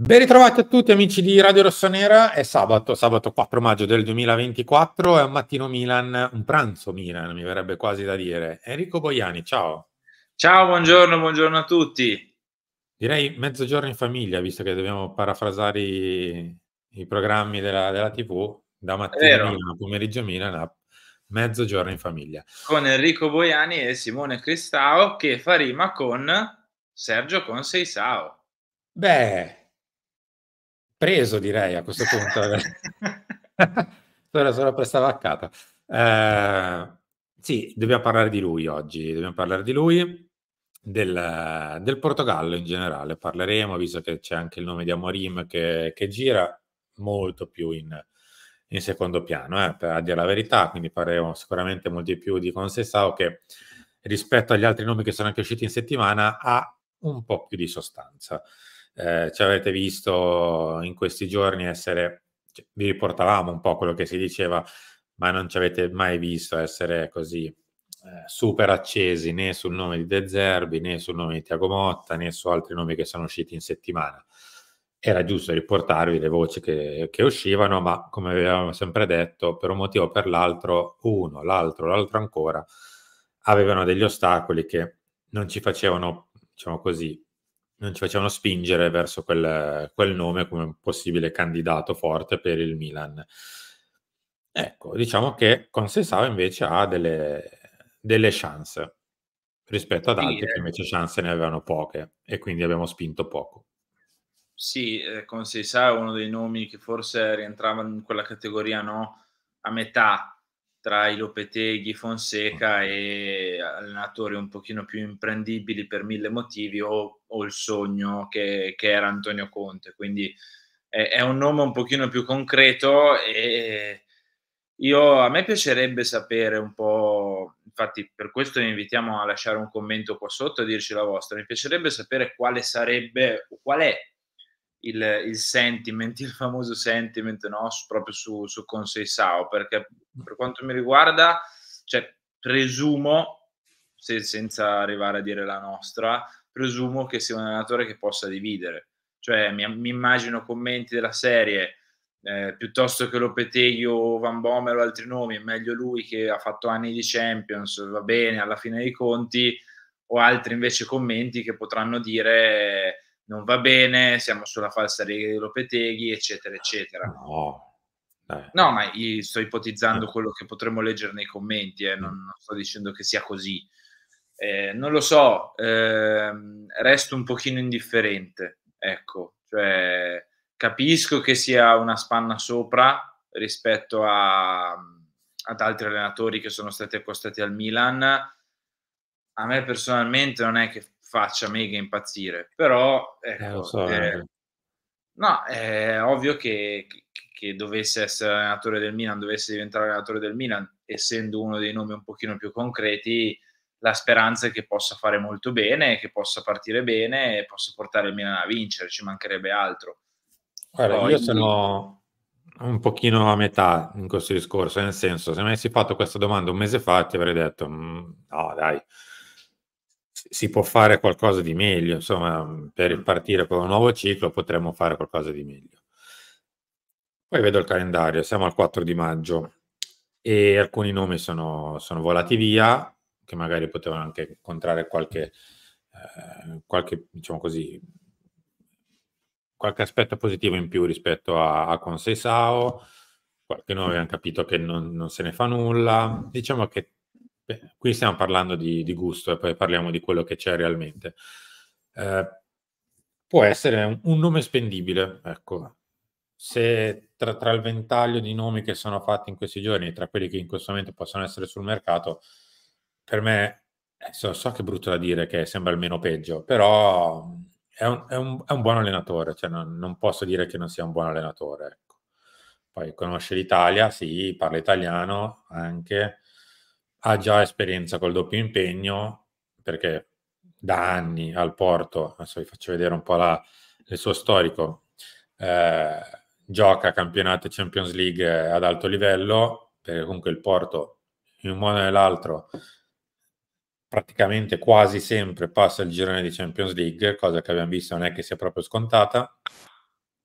Ben ritrovati a tutti amici di Radio Rossonera, è sabato, sabato 4 maggio del 2024, è un mattino Milan, un pranzo Milan mi verrebbe quasi da dire. Enrico Boiani, ciao. Ciao, buongiorno, buongiorno a tutti. Direi mezzogiorno in famiglia, visto che dobbiamo parafrasare i, i programmi della, della, TV, da mattina Milan, pomeriggio Milan a mezzogiorno in famiglia. Con Enrico Boiani e Simone Cristao che fa rima con Sergio Conceisao. Beh, preso direi a questo punto. sono, solo per stavaccata. Eh, sì, dobbiamo parlare di lui oggi, dobbiamo parlare di lui, del, del Portogallo in generale. Parleremo, visto che c'è anche il nome di Amorim che, che gira molto più in, in secondo piano, eh, per, a dire la verità, quindi parleremo sicuramente molto di più di Consessao che rispetto agli altri nomi che sono anche usciti in settimana ha un po' più di sostanza eh, ci avete visto in questi giorni essere, cioè, vi riportavamo un po' quello che si diceva, ma non ci avete mai visto essere così eh, super accesi né sul nome di De Zerbi né sul nome di Tiago Motta né su altri nomi che sono usciti in settimana. Era giusto riportarvi le voci che, che uscivano, ma come avevamo sempre detto, per un motivo o per l'altro, uno, l'altro, l'altro ancora, avevano degli ostacoli che non ci facevano, diciamo così, non ci facevano spingere verso quel, quel nome come possibile candidato forte per il Milan. Ecco, diciamo che Consensao invece ha delle, delle chance rispetto ad altri sì, eh. che invece chance ne avevano poche e quindi abbiamo spinto poco. Sì, eh, Consensao è uno dei nomi che forse rientrava in quella categoria, no? A metà tra i Lopeteghi, Fonseca e allenatori un pochino più imprendibili per mille motivi o, o il sogno che, che, era Antonio Conte. Quindi è, è, un nome un pochino più concreto e io, a me piacerebbe sapere un po', infatti per questo vi invitiamo a lasciare un commento qua sotto e dirci la vostra, mi piacerebbe sapere quale sarebbe, qual è il, il, sentiment, il famoso sentiment no? Su, proprio su, su Consei Sao, perché mm. per quanto mi riguarda, cioè, presumo, se, senza arrivare a dire la nostra, presumo che sia un allenatore che possa dividere. Cioè, mi, mi immagino commenti della serie, eh, piuttosto che Lopetegui o Van Bomer o altri nomi, è meglio lui che ha fatto anni di Champions, va bene, alla fine dei conti, o altri invece commenti che potranno dire non va bene, siamo sulla falsa riga di Lopeteghi, eccetera, eccetera. No, eh. no ma sto ipotizzando eh. quello che potremmo leggere nei commenti, eh, non, mm. non, sto dicendo che sia così. Eh, non lo so, ehm, resto un pochino indifferente, ecco, cioè, capisco che sia una spanna sopra rispetto a, ad altri allenatori che sono stati accostati al Milan. A me personalmente non è che faccia mega impazzire, però eh, ecco, eh, so, eh, no, è ovvio che, che dovesse essere allenatore del Milan, dovesse diventare allenatore del Milan, essendo uno dei nomi un pochino più concreti, la speranza è che possa fare molto bene, che possa partire bene e possa portare il Milan a vincere, ci mancherebbe altro. Guarda, Poi, io sono un pochino a metà in questo discorso, nel senso, se mi avessi fatto questa domanda un mese fa ti avrei detto, mm, no dai, si può fare qualcosa di meglio, insomma, per ripartire con un nuovo ciclo potremmo fare qualcosa di meglio. Poi vedo il calendario, siamo al 4 di maggio e alcuni nomi sono, sono volati via, che magari potevano anche incontrare qualche, eh, qualche, diciamo così, qualche aspetto positivo in più rispetto a, a Consei Sao, qualche nome hanno capito che non, non se ne fa nulla, diciamo che Beh, qui stiamo parlando di, di, gusto e poi parliamo di quello che c'è realmente. Eh, può essere un, un, nome spendibile, ecco. Se tra, tra, il ventaglio di nomi che sono fatti in questi giorni e tra quelli che in questo momento possono essere sul mercato, per me, eh, so, so che è brutto da dire che sembra il meno peggio, però è un, è un, è un buon allenatore, cioè non, non, posso dire che non sia un buon allenatore. Ecco. Poi conosce l'Italia, sì, parla italiano anche, ha già esperienza col doppio impegno perché da anni al porto, adesso vi faccio vedere un po' la, il suo storico, eh, gioca campionato Champions League eh, ad alto livello, perché comunque il porto in un modo o nell'altro praticamente quasi sempre passa il girone di Champions League, cosa che abbiamo visto non è che sia proprio scontata,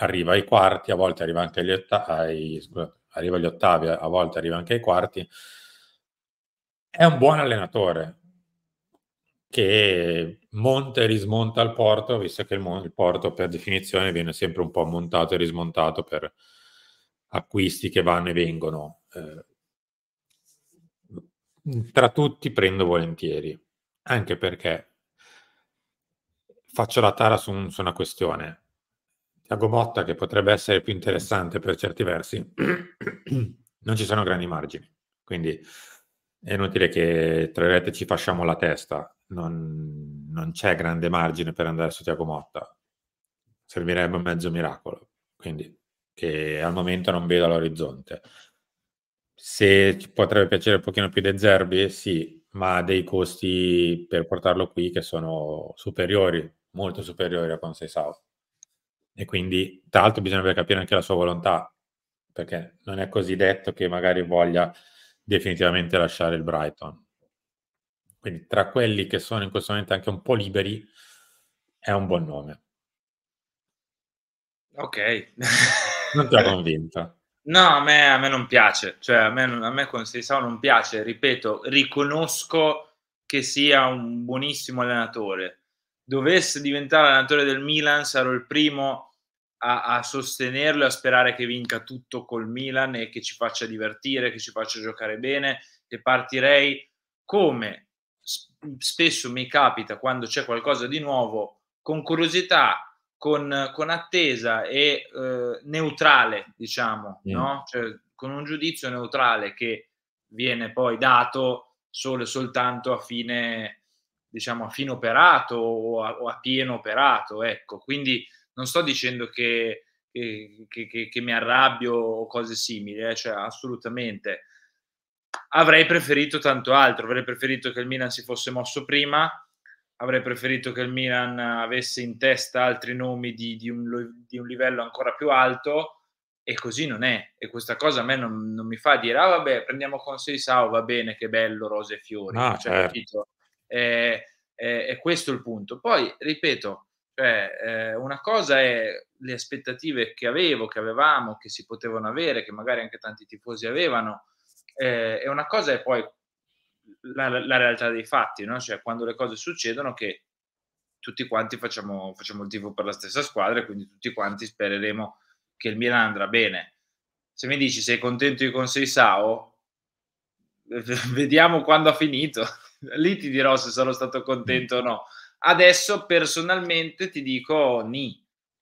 arriva ai quarti, a volte arriva anche agli, otta- ai, scusate, arriva agli ottavi, a volte arriva anche ai quarti, è un buon allenatore che monta e rismonta il Porto, visto che il, mon- il Porto per definizione viene sempre un po' montato e rismontato per acquisti che vanno e vengono. Eh, tra tutti prendo volentieri, anche perché faccio la tara su, un, su una questione. Tiago Motta, che potrebbe essere più interessante per certi versi, non ci sono grandi margini. Quindi è inutile che tra virgolette ci facciamo la testa, non, non, c'è grande margine per andare su Tiago Motta, servirebbe un mezzo miracolo, quindi che al momento non vedo all'orizzonte. Se ci potrebbe piacere un pochino più De Zerbi, sì, ma ha dei costi per portarlo qui che sono superiori, molto superiori a Consei South. E quindi, tra l'altro, bisognerebbe capire anche la sua volontà, perché non è così detto che magari voglia definitivamente lasciare il Brighton. Quindi tra quelli che sono in questo momento anche un po' liberi, è un buon nome. Ok. non ti ha convinto? No, a me, a me, non piace, cioè a me, a me con Seisau non piace, ripeto, riconosco che sia un buonissimo allenatore. Dovesse diventare allenatore del Milan, sarò il primo a, a, sostenerlo e a sperare che vinca tutto col Milan e che ci faccia divertire, che ci faccia giocare bene, che partirei come spesso mi capita quando c'è qualcosa di nuovo, con curiosità, con, con attesa e eh, neutrale, diciamo, yeah. no? cioè, con un giudizio neutrale che viene poi dato solo e soltanto a fine, diciamo, a fine operato o a, o a pieno operato. Ecco, quindi non sto dicendo che, che, che, che mi arrabbio o cose simili, eh, cioè assolutamente. Avrei preferito tanto altro, avrei preferito che il Milan si fosse mosso prima, avrei preferito che il Milan avesse in testa altri nomi di, di, un, di un, livello ancora più alto e così non è. E questa cosa a me non, non mi fa dire, ah vabbè, prendiamo con Seisao, va bene, che bello, rose e fiori. Ah, cioè, certo. Eh, eh, è questo il punto. Poi, ripeto, cioè, eh, una cosa è le aspettative che avevo, che avevamo, che si potevano avere, che magari anche tanti tifosi avevano, eh, e una cosa è poi la, la realtà dei fatti, no? cioè quando le cose succedono che tutti quanti facciamo, facciamo il tifo per la stessa squadra e quindi tutti quanti spereremo che il Milan andrà bene. Se mi dici sei contento di con Sao, vediamo quando ha finito, lì ti dirò se sono stato contento o no Adesso personalmente ti dico ni.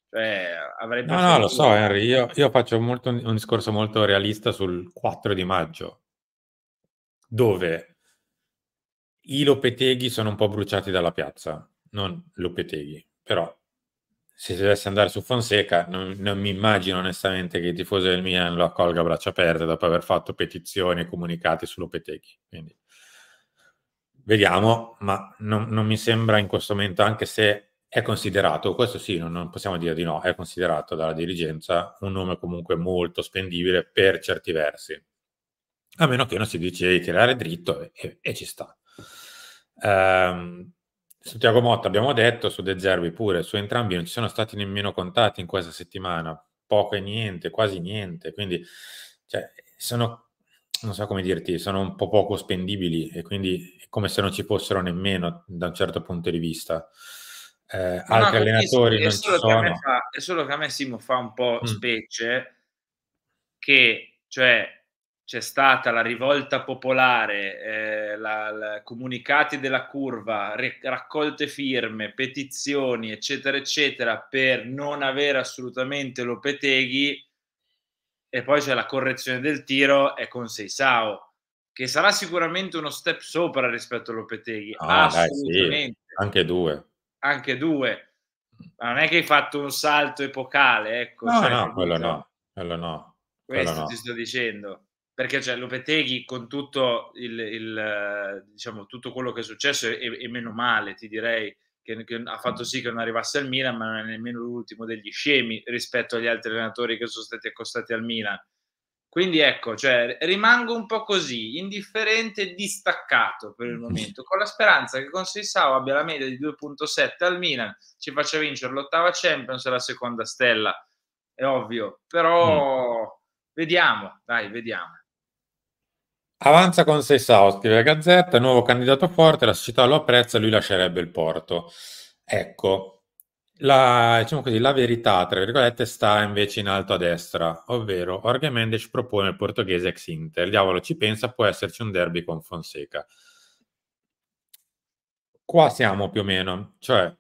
Cioè, avrei no, no, lo so, Henry. Io, io faccio molto, un discorso molto realista sul 4 di maggio, dove i Lopeteghi sono un po' bruciati dalla piazza, non Lopeteghi, però se si dovesse andare su Fonseca non, non, mi immagino onestamente che il tifoso del Milan lo accolga a braccia aperte dopo aver fatto petizioni e comunicati su Lopeteghi. Quindi Vediamo, ma non, non, mi sembra in questo momento, anche se è considerato, questo sì, non, non, possiamo dire di no, è considerato dalla dirigenza un nome comunque molto spendibile per certi versi, a meno che non si dice di tirare dritto e, e, e ci sta. Um, su Tiago Motta abbiamo detto, su De Zerbi pure, su entrambi non ci sono stati nemmeno contatti in questa settimana, poco e niente, quasi niente, quindi cioè, sono non so come dirti, sono un po' poco spendibili e quindi è come se non ci fossero nemmeno da un certo punto di vista. Eh, no, eh, altri allenatori non ci sono. Fa, è solo che a me Simo fa un po' mm. specie che cioè, c'è stata la rivolta popolare, eh, la, la, comunicati della curva, re, raccolte firme, petizioni, eccetera, eccetera, per non avere assolutamente Lopeteghi e poi c'è la correzione del tiro e con Seisao, che sarà sicuramente uno step sopra rispetto a Lopeteghi, ah, assolutamente. Dai, sì. Anche due. Anche due. Ma non è che hai fatto un salto epocale, ecco. No, cioè, no, quello no, quello no. Questo quello ti sto dicendo. Perché cioè, Lopeteghi con tutto, il, il, diciamo, tutto quello che è successo e, e meno male, ti direi, che, che, ha fatto mm. sì che non arrivasse al Milan, ma non è nemmeno l'ultimo degli scemi rispetto agli altri allenatori che sono stati accostati al Milan. Quindi ecco, cioè, rimango un po' così, indifferente e distaccato per il mm. momento, con la speranza che con Consensao abbia la media di 2.7 al Milan, ci faccia vincere l'ottava Champions e la seconda stella, è ovvio, però mm. vediamo, dai, vediamo. Avanza con Seisao, scrive la Gazzetta, nuovo candidato forte, la società lo apprezza, lui lascerebbe il porto. Ecco, la, diciamo così, la verità, tra virgolette, sta invece in alto a destra, ovvero Jorge Mendes propone il portoghese ex Inter, il diavolo ci pensa, può esserci un derby con Fonseca. Qua siamo più o meno, cioè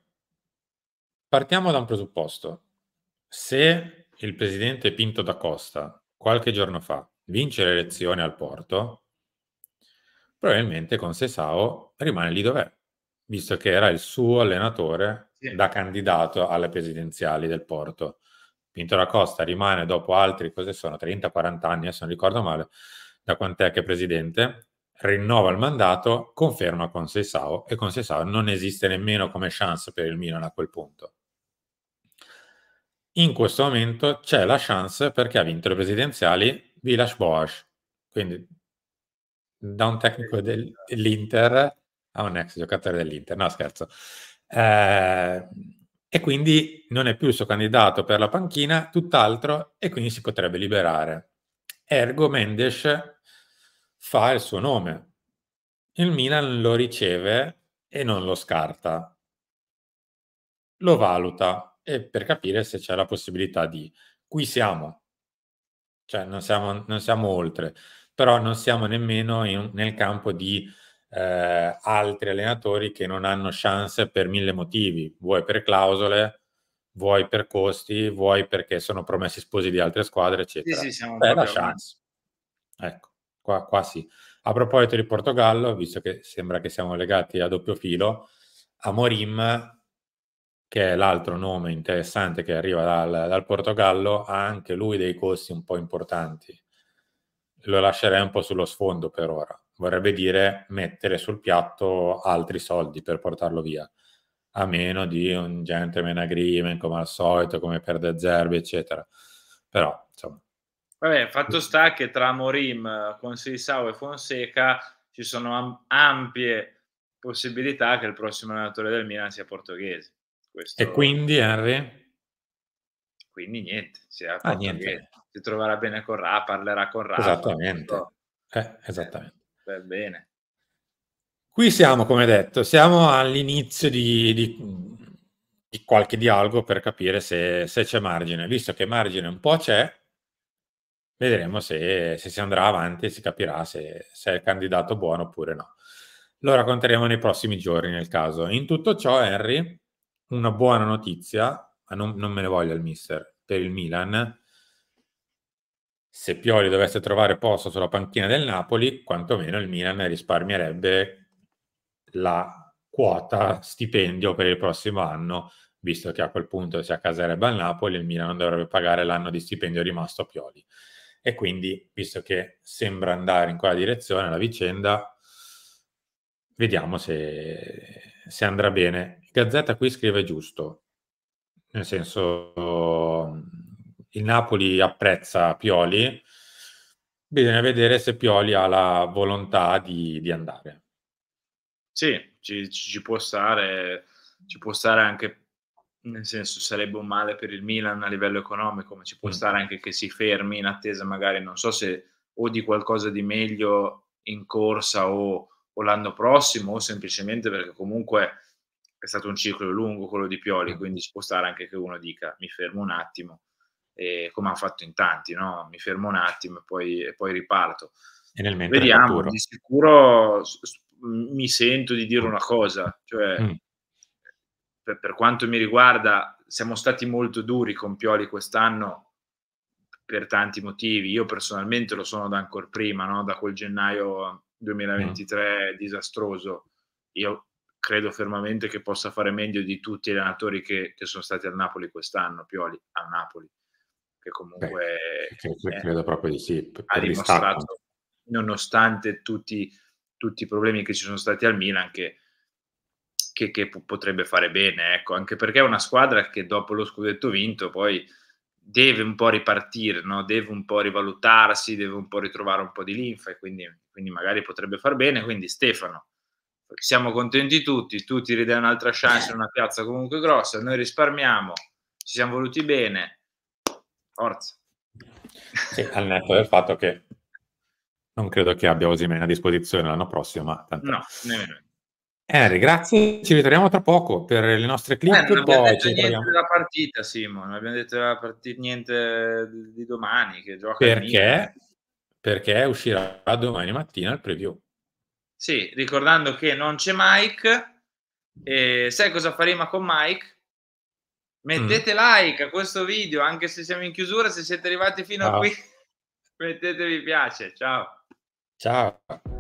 partiamo da un presupposto. Se il presidente Pinto da Costa qualche giorno fa vince le elezioni al porto, probabilmente con Sesao rimane lì dov'è, visto che era il suo allenatore sì. da candidato alle presidenziali del Porto. Pinto da Costa rimane dopo altri, cosa sono, 30-40 anni, se non ricordo male, da quant'è che è presidente, rinnova il mandato, conferma con Sesao e con Sesao non esiste nemmeno come chance per il Milan a quel punto. In questo momento c'è la chance perché ha vinto le presidenziali Vilas Boas, quindi da un tecnico del, dell'Inter a un ex giocatore dell'Inter, no scherzo. Eh, e quindi non è più il suo candidato per la panchina, tutt'altro, e quindi si potrebbe liberare. Ergo Mendes fa il suo nome. Il Milan lo riceve e non lo scarta. Lo valuta e per capire se c'è la possibilità di... Qui siamo, cioè non siamo, non siamo oltre però non siamo nemmeno in, nel campo di eh, altri allenatori che non hanno chance per mille motivi, vuoi per clausole, vuoi per costi, vuoi perché sono promessi sposi di altre squadre, eccetera. Sì, sì, siamo Beh, la chance. Ecco, qua, qua sì. A proposito di Portogallo, visto che sembra che siamo legati a doppio filo, Amorim che è l'altro nome interessante che arriva dal, dal, Portogallo, ha anche lui dei costi un po' importanti lo lascerei un po' sullo sfondo per ora. Vorrebbe dire mettere sul piatto altri soldi per portarlo via, a meno di un gentleman agreement come al solito, come per De Zerbi, eccetera. Però, insomma. Vabbè, fatto sta che tra Morim, Consilisao e Fonseca ci sono ampie possibilità che il prossimo allenatore del Milan sia portoghese. Questo... E quindi, Henry? Quindi niente, sia ah, Niente si troverà bene con Ra, parlerà con Ra. Esattamente. Eh, eh, eh, esattamente. Eh, bene. Qui siamo, come detto, siamo all'inizio di, di, di qualche dialogo per capire se, se, c'è margine. Visto che margine un po' c'è, vedremo se, se si andrà avanti e si capirà se, se è il candidato buono oppure no. Lo racconteremo nei prossimi giorni nel caso. In tutto ciò, Henry, una buona notizia, non, non me ne voglio il mister, per il Milan, se Pioli dovesse trovare posto sulla panchina del Napoli, quantomeno il Milan risparmierebbe la quota stipendio per il prossimo anno, visto che a quel punto si accaserebbe al Napoli, il Milan non dovrebbe pagare l'anno di stipendio rimasto a Pioli. E quindi, visto che sembra andare in quella direzione la vicenda, vediamo se, se andrà bene. Gazzetta qui scrive giusto, nel senso il Napoli apprezza Pioli, bisogna vedere se Pioli ha la volontà di, di andare. Sì, ci, ci, può stare, ci può stare anche, nel senso sarebbe un male per il Milan a livello economico, ma ci può mm. stare anche che si fermi in attesa magari, non so se o di qualcosa di meglio in corsa o, o l'anno prossimo o semplicemente perché comunque è stato un ciclo lungo quello di Pioli, mm. quindi ci può stare anche che uno dica mi fermo un attimo eh, come hanno fatto in tanti, no? mi fermo un attimo e poi, e poi riparto. E nel Vediamo, di sicuro mi sento di dire una cosa, cioè mm. per, per quanto mi riguarda siamo stati molto duri con Pioli quest'anno per tanti motivi, io personalmente lo sono da ancora prima, no? da quel gennaio 2023 mm. disastroso, io credo fermamente che possa fare meglio di tutti gli allenatori che, che sono stati al Napoli quest'anno, Pioli a Napoli che comunque Beh, credo proprio di sì, ha dimostrato, nonostante tutti, tutti, i problemi che ci sono stati al Milan, che, che, che potrebbe fare bene, ecco, anche perché è una squadra che dopo lo scudetto vinto poi deve un po' ripartire, no? deve un po' rivalutarsi, deve un po' ritrovare un po' di linfa e quindi, quindi magari potrebbe far bene. Quindi Stefano, siamo contenti tutti, tu ti ridai un'altra chance in una piazza comunque grossa, noi risparmiamo, ci siamo voluti bene, forza. Sì, al netto del fatto che non credo che abbia Osimene a disposizione l'anno prossimo, ma tanto... No, nemmeno. Henry, grazie, ci ritroviamo tra poco per le nostre clip. Eh, non abbiamo poi detto niente della partita, Simo, non abbiamo detto partita, niente di domani che gioca. Perché? Perché uscirà domani mattina il preview. Sì, ricordando che non c'è Mike. E sai cosa faremo con Mike? Mettete mm. like a questo video, anche se siamo in chiusura, se siete arrivati fino ciao. a qui, mettete mi piace. Ciao. Ciao.